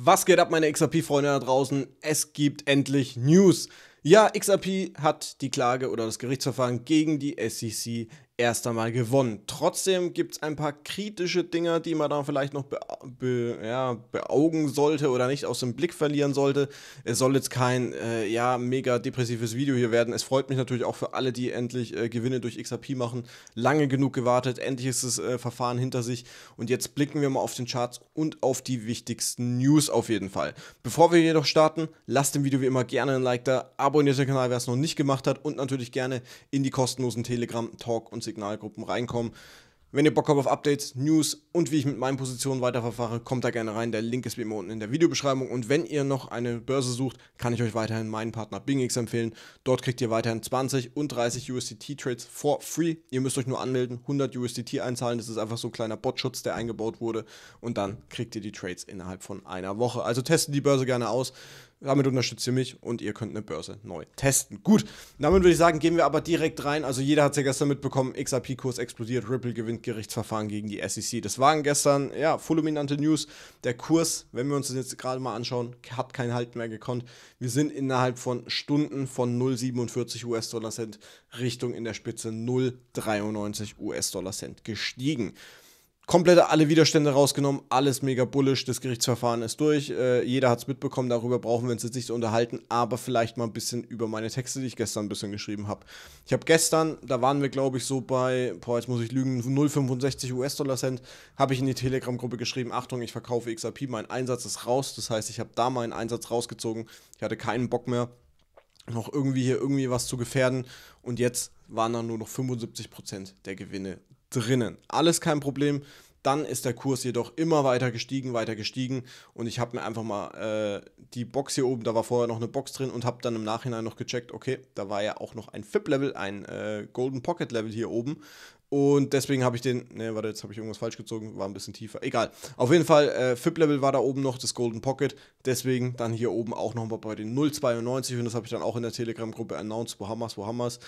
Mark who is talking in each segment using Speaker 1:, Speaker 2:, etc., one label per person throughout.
Speaker 1: Was geht ab, meine XRP-Freunde da draußen? Es gibt endlich News. Ja, XRP hat die Klage oder das Gerichtsverfahren gegen die SEC erst einmal gewonnen. Trotzdem gibt es ein paar kritische Dinge, die man da vielleicht noch be be ja, beaugen sollte oder nicht aus dem Blick verlieren sollte. Es soll jetzt kein äh, ja, mega depressives Video hier werden. Es freut mich natürlich auch für alle, die endlich äh, Gewinne durch XRP machen. Lange genug gewartet, endlich ist das äh, Verfahren hinter sich. Und jetzt blicken wir mal auf den Charts und auf die wichtigsten News auf jeden Fall. Bevor wir jedoch starten, lasst dem Video wie immer gerne ein Like da, abonniert den Kanal, wer es noch nicht gemacht hat und natürlich gerne in die kostenlosen Telegram-Talk und Signalgruppen reinkommen, wenn ihr Bock habt auf Updates, News und wie ich mit meinen Positionen weiterverfahre, kommt da gerne rein. Der Link ist wie immer unten in der Videobeschreibung. Und wenn ihr noch eine Börse sucht, kann ich euch weiterhin meinen Partner BingX empfehlen. Dort kriegt ihr weiterhin 20 und 30 USDT-Trades for free. Ihr müsst euch nur anmelden, 100 USDT einzahlen. Das ist einfach so ein kleiner Botschutz, der eingebaut wurde. Und dann kriegt ihr die Trades innerhalb von einer Woche. Also testet die Börse gerne aus. Damit unterstützt ihr mich und ihr könnt eine Börse neu testen. Gut, damit würde ich sagen, gehen wir aber direkt rein. Also jeder hat es ja gestern mitbekommen, XRP-Kurs explodiert, Ripple gewinnt Gerichtsverfahren gegen die SEC. Das waren gestern, ja, fulminante News. Der Kurs, wenn wir uns das jetzt gerade mal anschauen, hat keinen Halt mehr gekonnt. Wir sind innerhalb von Stunden von 0,47 US-Dollar Cent Richtung in der Spitze 0,93 US-Dollar Cent gestiegen komplett alle Widerstände rausgenommen, alles mega bullisch, das Gerichtsverfahren ist durch, äh, jeder hat es mitbekommen, darüber brauchen wir uns jetzt nicht zu unterhalten, aber vielleicht mal ein bisschen über meine Texte, die ich gestern ein bisschen geschrieben habe. Ich habe gestern, da waren wir glaube ich so bei, boah, jetzt muss ich lügen, 0,65 US-Dollar-Cent, habe ich in die Telegram-Gruppe geschrieben, Achtung, ich verkaufe XRP, mein Einsatz ist raus, das heißt, ich habe da meinen Einsatz rausgezogen, ich hatte keinen Bock mehr, noch irgendwie hier irgendwie was zu gefährden und jetzt waren dann nur noch 75% der Gewinne drinnen. Alles kein Problem. Dann ist der Kurs jedoch immer weiter gestiegen, weiter gestiegen. Und ich habe mir einfach mal äh, die Box hier oben, da war vorher noch eine Box drin und habe dann im Nachhinein noch gecheckt, okay, da war ja auch noch ein FIP-Level, ein äh, Golden Pocket-Level hier oben. Und deswegen habe ich den, ne, warte, jetzt habe ich irgendwas falsch gezogen, war ein bisschen tiefer. Egal. Auf jeden Fall, äh, FIP-Level war da oben noch, das Golden Pocket. Deswegen dann hier oben auch nochmal bei den 0,92 und das habe ich dann auch in der Telegram-Gruppe announced, wo Hammers, wo Hammers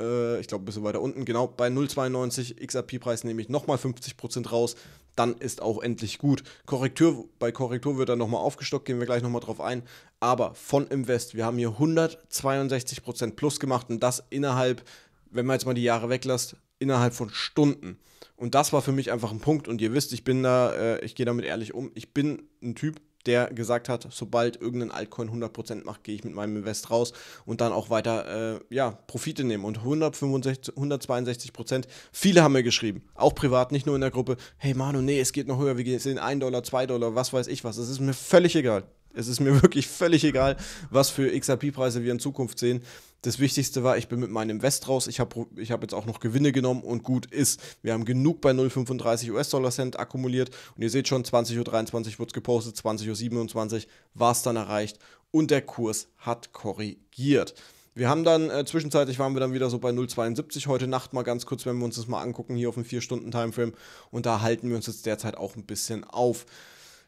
Speaker 1: äh, ich glaube ein bisschen weiter unten, genau bei 0,92 XRP-Preis nehme ich nochmal 50% raus, dann ist auch endlich gut. Korrektur, bei Korrektur wird dann nochmal aufgestockt, gehen wir gleich nochmal drauf ein. Aber von Invest, wir haben hier 162% plus gemacht und das innerhalb, wenn man jetzt mal die Jahre weglässt, innerhalb von Stunden. Und das war für mich einfach ein Punkt. Und ihr wisst, ich bin da, äh, ich gehe damit ehrlich um. Ich bin ein Typ, der gesagt hat, sobald irgendein Altcoin 100% macht, gehe ich mit meinem Invest raus und dann auch weiter äh, ja, Profite nehmen. Und 165, 162%, viele haben mir geschrieben, auch privat, nicht nur in der Gruppe, hey Manu, nee, es geht noch höher, wir gehen jetzt in 1 Dollar, 2 Dollar, was weiß ich was, es ist mir völlig egal. Es ist mir wirklich völlig egal, was für XRP-Preise wir in Zukunft sehen. Das Wichtigste war, ich bin mit meinem West raus. Ich habe ich hab jetzt auch noch Gewinne genommen und gut ist. Wir haben genug bei 0,35 US-Dollar-Cent akkumuliert. Und ihr seht schon, 20.23 Uhr wird es gepostet, 20.27 Uhr war es dann erreicht. Und der Kurs hat korrigiert. Wir haben dann, äh, zwischenzeitlich waren wir dann wieder so bei 0,72 heute Nacht mal ganz kurz, wenn wir uns das mal angucken, hier auf dem 4-Stunden-Timeframe. Und da halten wir uns jetzt derzeit auch ein bisschen auf.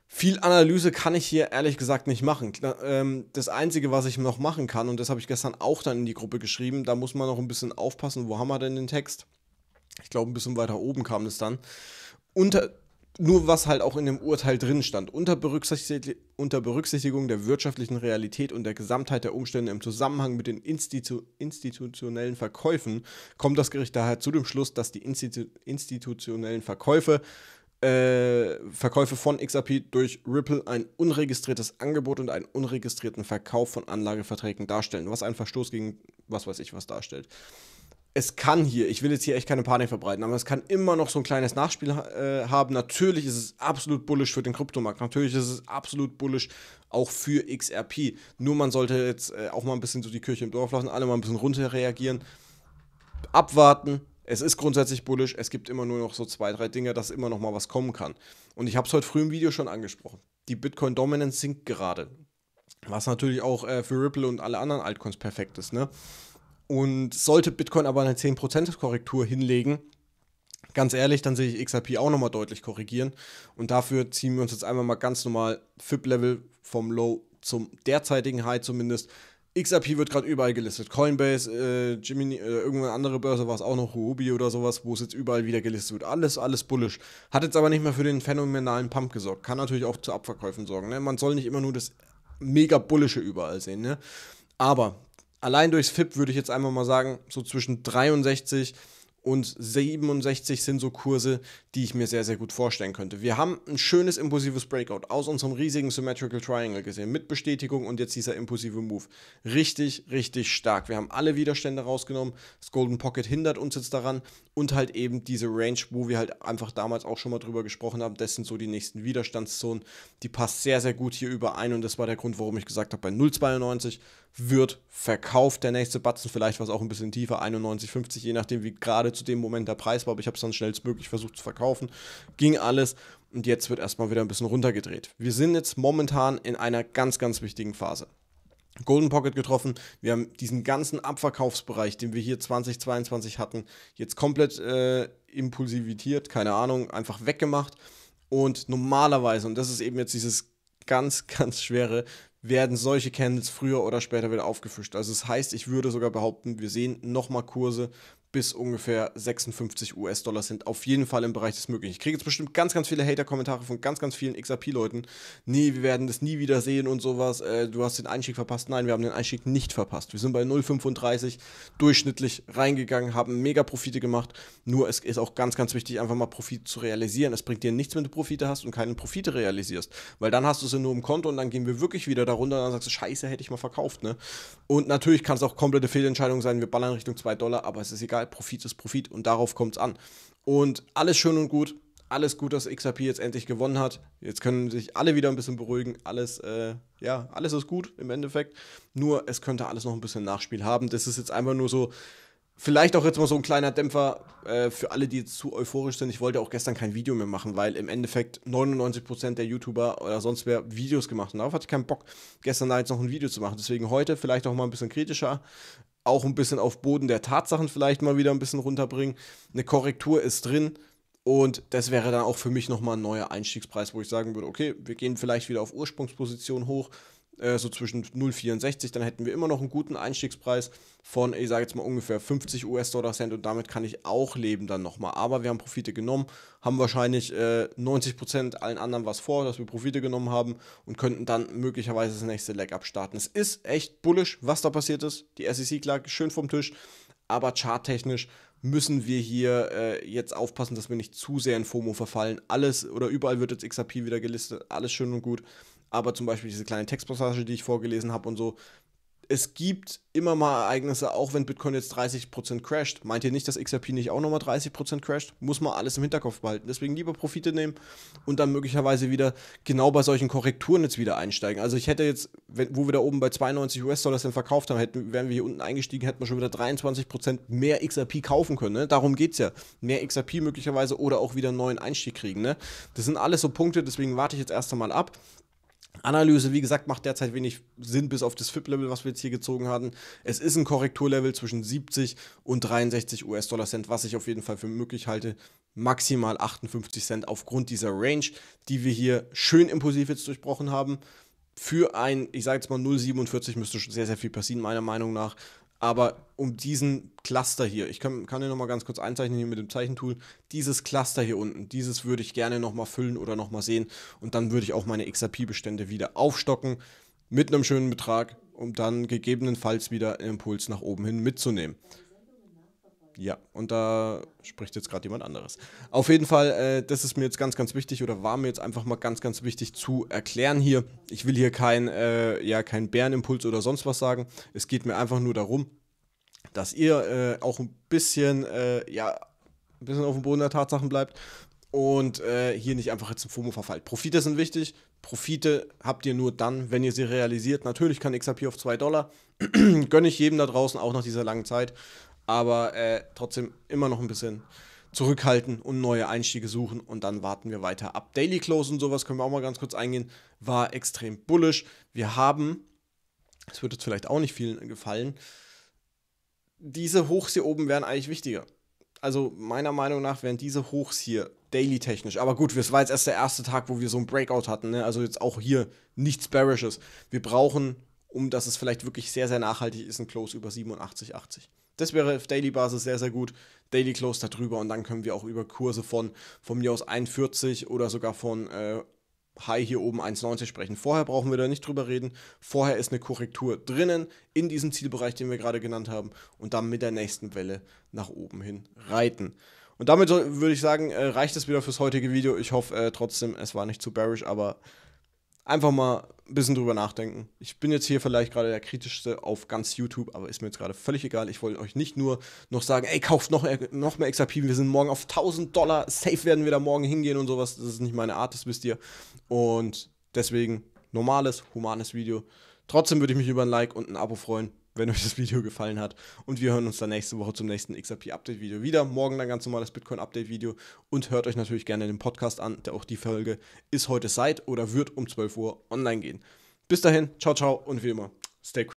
Speaker 1: Viel Analyse kann ich hier ehrlich gesagt nicht machen. Ähm, das Einzige, was ich noch machen kann, und das habe ich gestern auch dann in die Gruppe geschrieben, da muss man noch ein bisschen aufpassen, wo haben wir denn den Text? Ich glaube, ein bisschen weiter oben kam es dann. Unter, nur was halt auch in dem Urteil drin stand. Unter, Berücksichtig unter, Berücksichtigung der wirtschaftlichen Realität und der Gesamtheit der Umstände im Zusammenhang mit den Institu institutionellen Verkäufen kommt das Gericht daher zu dem Schluss, dass die Institu institutionellen Verkäufe äh, Verkäufe von XRP durch Ripple ein unregistriertes Angebot und einen unregistrierten Verkauf von Anlageverträgen darstellen, was einen Verstoß gegen was weiß ich was darstellt. Es kann hier, ich will jetzt hier echt keine Panik verbreiten, aber es kann immer noch so ein kleines Nachspiel äh, haben. Natürlich ist es absolut bullisch für den Kryptomarkt, natürlich ist es absolut bullisch auch für XRP. Nur man sollte jetzt äh, auch mal ein bisschen so die Kirche im Dorf lassen, alle mal ein bisschen runter reagieren, abwarten, es ist grundsätzlich bullisch, es gibt immer nur noch so zwei, drei Dinge, dass immer noch mal was kommen kann. Und ich habe es heute früh im Video schon angesprochen. Die Bitcoin Dominance sinkt gerade. Was natürlich auch äh, für Ripple und alle anderen Altcoins perfekt ist. Ne? Und sollte Bitcoin aber eine 10% Korrektur hinlegen, ganz ehrlich, dann sehe ich XRP auch nochmal deutlich korrigieren. Und dafür ziehen wir uns jetzt einfach mal ganz normal FIP-Level vom Low zum derzeitigen High zumindest XRP wird gerade überall gelistet. Coinbase, äh, Jiminy, äh, irgendeine andere Börse war es auch noch, Huobi oder sowas, wo es jetzt überall wieder gelistet wird. Alles, alles bullisch. Hat jetzt aber nicht mehr für den phänomenalen Pump gesorgt. Kann natürlich auch zu Abverkäufen sorgen. Ne? Man soll nicht immer nur das mega bullische überall sehen. Ne? Aber allein durchs FIP würde ich jetzt einfach mal sagen, so zwischen 63 und 67 sind so Kurse, die ich mir sehr, sehr gut vorstellen könnte. Wir haben ein schönes impulsives Breakout aus unserem riesigen Symmetrical Triangle gesehen, mit Bestätigung und jetzt dieser impulsive Move. Richtig, richtig stark. Wir haben alle Widerstände rausgenommen, das Golden Pocket hindert uns jetzt daran und halt eben diese Range, wo wir halt einfach damals auch schon mal drüber gesprochen haben, das sind so die nächsten Widerstandszonen, die passt sehr, sehr gut hier überein und das war der Grund, warum ich gesagt habe, bei 0,92 wird verkauft. Der nächste Batzen vielleicht was auch ein bisschen tiefer, 91,50, je nachdem, wie gerade zu dem Moment der Preis war. Aber ich habe es dann schnellstmöglich versucht zu verkaufen. Ging alles. Und jetzt wird erstmal wieder ein bisschen runtergedreht. Wir sind jetzt momentan in einer ganz, ganz wichtigen Phase. Golden Pocket getroffen. Wir haben diesen ganzen Abverkaufsbereich, den wir hier 2022 hatten, jetzt komplett äh, impulsivitiert, keine Ahnung, einfach weggemacht. Und normalerweise, und das ist eben jetzt dieses ganz, ganz schwere, werden solche Candles früher oder später wieder aufgefischt. Also das heißt, ich würde sogar behaupten, wir sehen nochmal Kurse, bis ungefähr 56 US-Dollar sind auf jeden Fall im Bereich des Möglichen. Ich kriege jetzt bestimmt ganz, ganz viele Hater-Kommentare von ganz, ganz vielen XRP-Leuten. Nee, wir werden das nie wieder sehen und sowas. Äh, du hast den Einstieg verpasst. Nein, wir haben den Einstieg nicht verpasst. Wir sind bei 0,35 durchschnittlich reingegangen, haben mega Profite gemacht. Nur es ist auch ganz, ganz wichtig, einfach mal Profit zu realisieren. Es bringt dir nichts, wenn du Profite hast und keine Profite realisierst. Weil dann hast du sie nur im Konto und dann gehen wir wirklich wieder darunter und dann sagst du, scheiße, hätte ich mal verkauft. Ne? Und natürlich kann es auch komplette Fehlentscheidung sein. Wir ballern Richtung 2 Dollar, aber es ist egal Profit ist Profit und darauf kommt es an. Und alles schön und gut, alles gut, dass XRP jetzt endlich gewonnen hat. Jetzt können sich alle wieder ein bisschen beruhigen. Alles, äh, ja, alles ist gut im Endeffekt. Nur es könnte alles noch ein bisschen Nachspiel haben. Das ist jetzt einfach nur so, vielleicht auch jetzt mal so ein kleiner Dämpfer äh, für alle, die jetzt zu euphorisch sind. Ich wollte auch gestern kein Video mehr machen, weil im Endeffekt 99% der YouTuber oder sonst wer Videos gemacht haben. Darauf hatte ich keinen Bock, gestern da jetzt noch ein Video zu machen. Deswegen heute vielleicht auch mal ein bisschen kritischer auch ein bisschen auf Boden der Tatsachen vielleicht mal wieder ein bisschen runterbringen. Eine Korrektur ist drin. Und das wäre dann auch für mich nochmal ein neuer Einstiegspreis, wo ich sagen würde, okay, wir gehen vielleicht wieder auf Ursprungsposition hoch, äh, so zwischen 0,64, dann hätten wir immer noch einen guten Einstiegspreis von, ich sage jetzt mal ungefähr 50 US-Dollar Cent und damit kann ich auch leben dann nochmal. Aber wir haben Profite genommen, haben wahrscheinlich äh, 90% allen anderen was vor, dass wir Profite genommen haben und könnten dann möglicherweise das nächste Leg abstarten. Es ist echt bullisch, was da passiert ist. Die SEC lag schön vom Tisch, aber charttechnisch müssen wir hier äh, jetzt aufpassen, dass wir nicht zu sehr in FOMO verfallen. Alles oder überall wird jetzt XRP wieder gelistet, alles schön und gut aber zum Beispiel diese kleine Textpassage, die ich vorgelesen habe und so, es gibt immer mal Ereignisse, auch wenn Bitcoin jetzt 30% crasht. Meint ihr nicht, dass XRP nicht auch nochmal 30% crasht? Muss man alles im Hinterkopf behalten. Deswegen lieber Profite nehmen und dann möglicherweise wieder genau bei solchen Korrekturen jetzt wieder einsteigen. Also ich hätte jetzt, wenn, wo wir da oben bei 92 US-Dollar dann verkauft haben, hätten, wären wir hier unten eingestiegen, hätten wir schon wieder 23% mehr XRP kaufen können. Ne? Darum geht es ja. Mehr XRP möglicherweise oder auch wieder einen neuen Einstieg kriegen. Ne? Das sind alles so Punkte, deswegen warte ich jetzt erst einmal ab. Analyse, wie gesagt, macht derzeit wenig Sinn, bis auf das FIP-Level, was wir jetzt hier gezogen hatten. Es ist ein Korrekturlevel zwischen 70 und 63 US-Dollar-Cent, was ich auf jeden Fall für möglich halte. Maximal 58 Cent aufgrund dieser Range, die wir hier schön impulsiv jetzt durchbrochen haben. Für ein, ich sage jetzt mal 0,47 müsste schon sehr, sehr viel passieren, meiner Meinung nach aber um diesen Cluster hier, ich kann, kann hier nochmal ganz kurz einzeichnen hier mit dem Zeichentool, dieses Cluster hier unten, dieses würde ich gerne nochmal füllen oder nochmal sehen und dann würde ich auch meine XRP-Bestände wieder aufstocken mit einem schönen Betrag, um dann gegebenenfalls wieder einen Impuls nach oben hin mitzunehmen. Ja, und da spricht jetzt gerade jemand anderes. Auf jeden Fall, äh, das ist mir jetzt ganz, ganz wichtig oder war mir jetzt einfach mal ganz, ganz wichtig zu erklären hier. Ich will hier kein, äh, ja, kein Bärenimpuls oder sonst was sagen. Es geht mir einfach nur darum, dass ihr äh, auch ein bisschen, äh, ja, ein bisschen auf dem Boden der Tatsachen bleibt und äh, hier nicht einfach jetzt im FOMO verfallt. Profite sind wichtig. Profite habt ihr nur dann, wenn ihr sie realisiert. Natürlich kann XRP auf 2 Dollar. Gönne ich jedem da draußen auch nach dieser langen Zeit aber äh, trotzdem immer noch ein bisschen zurückhalten und neue Einstiege suchen und dann warten wir weiter ab. Daily Close und sowas können wir auch mal ganz kurz eingehen, war extrem bullish. Wir haben, es wird jetzt vielleicht auch nicht vielen gefallen, diese Hochs hier oben wären eigentlich wichtiger. Also meiner Meinung nach wären diese Hochs hier daily technisch. Aber gut, es war jetzt erst der erste Tag, wo wir so ein Breakout hatten. Ne? Also jetzt auch hier nichts Bearishes. Wir brauchen um dass es vielleicht wirklich sehr, sehr nachhaltig ist, ein Close über 87, 80. Das wäre auf Daily-Basis sehr, sehr gut. Daily Close darüber und dann können wir auch über Kurse von, von mir aus 41 oder sogar von äh, High hier oben 1,90 sprechen. Vorher brauchen wir da nicht drüber reden. Vorher ist eine Korrektur drinnen in diesem Zielbereich, den wir gerade genannt haben und dann mit der nächsten Welle nach oben hin reiten. Und damit würde ich sagen, äh, reicht es wieder fürs heutige Video. Ich hoffe äh, trotzdem, es war nicht zu bearish, aber einfach mal ein bisschen drüber nachdenken. Ich bin jetzt hier vielleicht gerade der kritischste auf ganz YouTube, aber ist mir jetzt gerade völlig egal. Ich wollte euch nicht nur noch sagen, ey, kauft noch, noch mehr XRP, wir sind morgen auf 1000 Dollar, safe werden wir da morgen hingehen und sowas. Das ist nicht meine Art, das wisst ihr. Und deswegen normales, humanes Video. Trotzdem würde ich mich über ein Like und ein Abo freuen wenn euch das Video gefallen hat. Und wir hören uns dann nächste Woche zum nächsten XRP-Update-Video wieder. Morgen dann ganz normales Bitcoin-Update-Video. Und hört euch natürlich gerne den Podcast an, der auch die Folge ist heute seit oder wird um 12 Uhr online gehen. Bis dahin, ciao, ciao und wie immer, stay cool.